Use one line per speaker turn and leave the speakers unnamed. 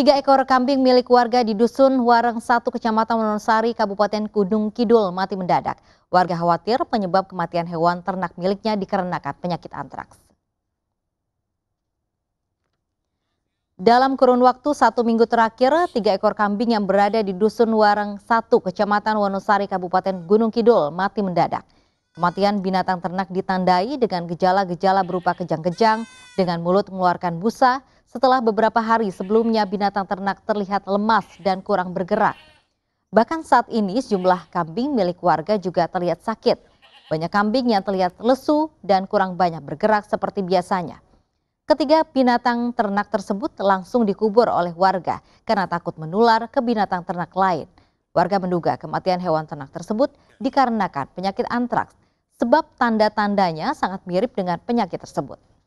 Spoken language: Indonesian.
Tiga ekor kambing milik warga di Dusun Wareng Satu, Kecamatan Wonosari, Kabupaten Gunung Kidul mati mendadak. Warga khawatir penyebab kematian hewan ternak miliknya dikarenakan penyakit antraks. Dalam kurun waktu satu minggu terakhir, tiga ekor kambing yang berada di Dusun Wareng Satu, Kecamatan Wonosari, Kabupaten Gunung Kidul mati mendadak. Kematian binatang ternak ditandai dengan gejala-gejala berupa kejang-kejang, dengan mulut mengeluarkan busa, setelah beberapa hari sebelumnya binatang ternak terlihat lemas dan kurang bergerak. Bahkan saat ini sejumlah kambing milik warga juga terlihat sakit. Banyak kambing yang terlihat lesu dan kurang banyak bergerak seperti biasanya. Ketiga binatang ternak tersebut langsung dikubur oleh warga karena takut menular ke binatang ternak lain. Warga menduga kematian hewan ternak tersebut dikarenakan penyakit antraks sebab tanda-tandanya sangat mirip dengan penyakit tersebut.